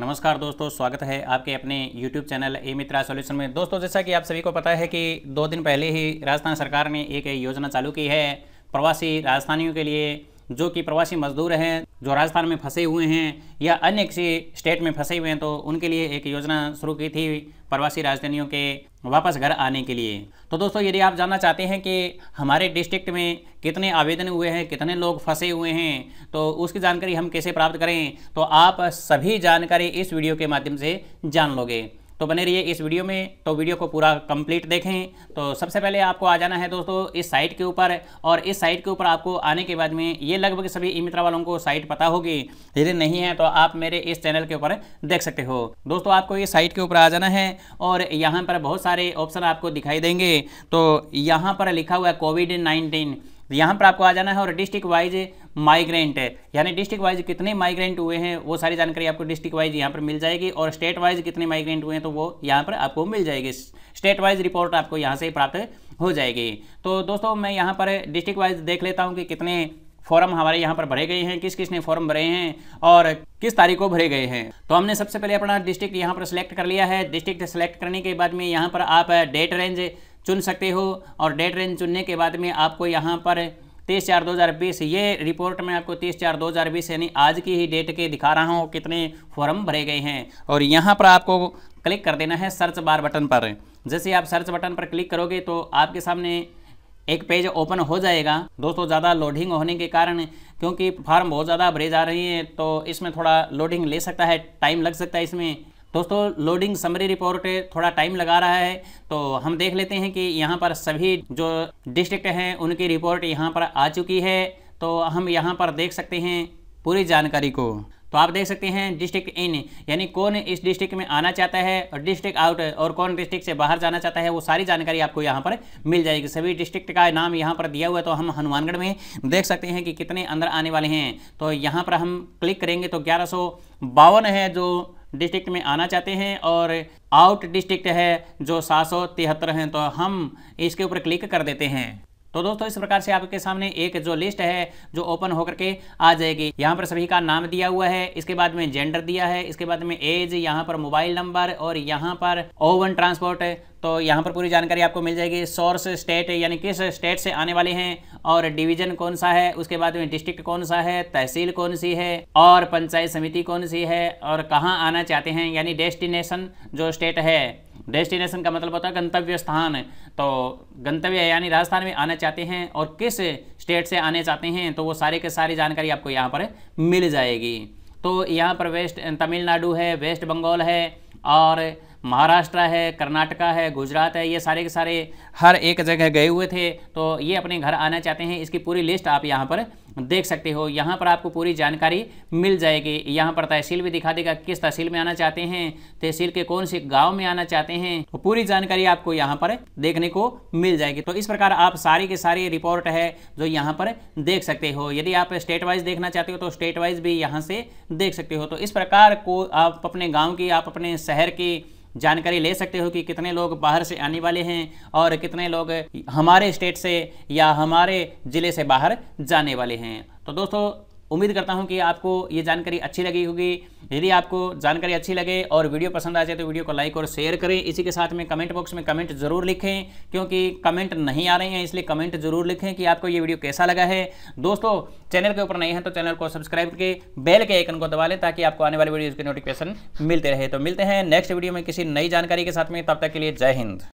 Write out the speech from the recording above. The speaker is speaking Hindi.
नमस्कार दोस्तों स्वागत है आपके अपने YouTube channel A Mitra solution में दोस्तों जैसा कि आप सभी को पता है कि दो दिन पहले ही राजस्थान सरकार ने एक योजना चालू की है प्रवासी राजस्थानियों के लिए जो कि प्रवासी मजदूर हैं जो राजस्थान में फंसे हुए हैं या अन्य किसी स्टेट में फंसे हुए हैं तो उनके लिए एक योजना शुरू की थी प्रवासी राजधानियों के वापस घर आने के लिए तो दोस्तों यदि आप जानना चाहते हैं कि हमारे डिस्ट्रिक्ट में कितने आवेदन हुए हैं कितने लोग फंसे हुए हैं तो उसकी जानकारी हम कैसे प्राप्त करें तो आप सभी जानकारी इस वीडियो के माध्यम से जान लोगे तो बने रहिए इस वीडियो में तो वीडियो को पूरा कंप्लीट देखें तो सबसे पहले आपको आ जाना है दोस्तों इस साइट के ऊपर और इस साइट के ऊपर आपको आने के बाद में ये लगभग सभी ई मित्रा वालों को साइट पता होगी यदि नहीं है तो आप मेरे इस चैनल के ऊपर देख सकते हो दोस्तों आपको इस साइट के ऊपर आ जाना है और यहाँ पर बहुत सारे ऑप्शन आपको दिखाई देंगे तो यहाँ पर लिखा हुआ है कोविड नाइन्टीन तो यहाँ पर आपको आ जाना है और डिस्ट्रिक्ट वाइज माइग्रेंट है यानी डिस्ट्रिक्ट वाइज कितने माइग्रेंट हुए हैं वो सारी जानकारी आपको डिस्ट्रिक्ट वाइज यहाँ पर मिल जाएगी और स्टेट वाइज कितने माइग्रेंट हुए हैं तो वो यहाँ पर आपको मिल जाएगी स्टेट वाइज रिपोर्ट आपको यहाँ से प्राप्त हो जाएगी तो दोस्तों मैं यहाँ पर डिस्ट्रिक्ट वाइज देख लेता हूँ कि कितने फॉर्म हमारे यहाँ पर भरे गए हैं किस किसने फॉर्म भरे हैं और किस तारीख को भरे गए हैं तो हमने सबसे पहले अपना डिस्ट्रिक्ट यहाँ पर सिलेक्ट कर लिया है डिस्ट्रिक्ट सेलेक्ट करने के बाद में यहाँ पर आप डेट रेंज चुन सकते हो और डेट रेंज चुनने के बाद में आपको यहाँ पर तीस चार दो हज़ार बीस ये रिपोर्ट में आपको तीस चार दो हज़ार बीस यानी आज की ही डेट के दिखा रहा हूँ कितने फॉर्म भरे गए हैं और यहाँ पर आपको क्लिक कर देना है सर्च बार बटन पर जैसे आप सर्च बटन पर क्लिक करोगे तो आपके सामने एक पेज ओपन हो जाएगा दोस्तों ज़्यादा लोडिंग होने के कारण क्योंकि फार्म बहुत ज़्यादा भरे जा रही है तो इसमें थोड़ा लोडिंग ले सकता है टाइम लग सकता है इसमें दोस्तों लोडिंग समरी रिपोर्ट थोड़ा टाइम लगा रहा है तो हम देख लेते हैं कि यहाँ पर सभी जो डिस्ट्रिक्ट हैं उनकी रिपोर्ट यहाँ पर आ चुकी है तो हम यहाँ पर देख सकते हैं पूरी जानकारी को तो आप देख सकते हैं डिस्ट्रिक्ट इन यानी कौन इस डिस्ट्रिक्ट में आना चाहता है और डिस्ट्रिक्ट आउट और कौन डिस्ट्रिक्ट से बाहर जाना चाहता है वो सारी जानकारी आपको यहाँ पर मिल जाएगी सभी डिस्ट्रिक्ट का नाम यहाँ पर दिया हुआ है तो हम हनुमानगढ़ में देख सकते हैं कि कितने अंदर आने वाले हैं तो यहाँ पर हम क्लिक करेंगे तो ग्यारह है जो डिस्ट्रिक्ट में आना चाहते हैं और आउट डिस्ट्रिक्ट है जो सात हैं तो हम इसके ऊपर क्लिक कर देते हैं तो दोस्तों इस प्रकार से आपके सामने एक जो लिस्ट है जो ओपन होकर के आ जाएगी यहाँ पर सभी का नाम दिया हुआ है इसके बाद में जेंडर दिया है इसके बाद में एज यहाँ पर मोबाइल नंबर और यहाँ पर ओवन ट्रांसपोर्ट तो यहाँ पर पूरी जानकारी आपको मिल जाएगी सोर्स स्टेट यानी किस स्टेट से आने वाले हैं और डिवीजन कौन सा है उसके बाद में डिस्ट्रिक्ट कौन सा है तहसील कौन सी है और पंचायत समिति कौन सी है और कहाँ आना चाहते हैं यानी डेस्टिनेशन जो स्टेट है डेस्टिनेशन का मतलब होता है गंतव्य स्थान तो गंतव्य यानी राजस्थान में आना चाहते हैं और किस स्टेट से आने चाहते हैं तो वो सारे के सारी जानकारी आपको यहाँ पर मिल जाएगी तो यहाँ पर वेस्ट तमिलनाडु है वेस्ट बंगाल है और महाराष्ट्र है कर्नाटका है गुजरात है ये सारे के सारे हर एक जगह गए हुए थे तो ये अपने घर आना चाहते हैं इसकी पूरी लिस्ट आप यहाँ पर देख सकते हो यहाँ पर आपको पूरी जानकारी मिल जाएगी यहाँ पर तहसील भी दिखा देगा किस तहसील में आना चाहते हैं तहसील के कौन से गाँव में आना चाहते हैं तो पूरी जानकारी आपको यहाँ पर देखने को मिल जाएगी तो इस प्रकार आप सारी की सारी रिपोर्ट है जो यहाँ पर देख सकते हो यदि आप स्टेट वाइज देखना चाहते हो तो स्टेट वाइज भी यहाँ से देख सकते हो तो इस प्रकार को आप अपने गाँव की आप अपने शहर की जानकारी ले सकते हो कि कितने लोग बाहर से आने वाले हैं और कितने लोग हमारे स्टेट से या हमारे ज़िले से बाहर जाने वाले हैं तो दोस्तों उम्मीद करता हूं कि आपको ये जानकारी अच्छी लगी होगी यदि आपको जानकारी अच्छी लगे और वीडियो पसंद आ जाए तो वीडियो को लाइक और शेयर करें इसी के साथ में कमेंट बॉक्स में कमेंट जरूर लिखें क्योंकि कमेंट नहीं आ रहे हैं इसलिए कमेंट जरूर लिखें कि आपको ये वीडियो कैसा लगा है दोस्तों चैनल के ऊपर नहीं है तो चैनल को सब्सक्राइब करके बेल के आइकन को दबा लें ताकि आपको आने वाली वीडियोज़ के नोटिफिकेशन मिलते रहे तो मिलते हैं नेक्स्ट वीडियो में किसी नई जानकारी के साथ में तब तक के लिए जय हिंद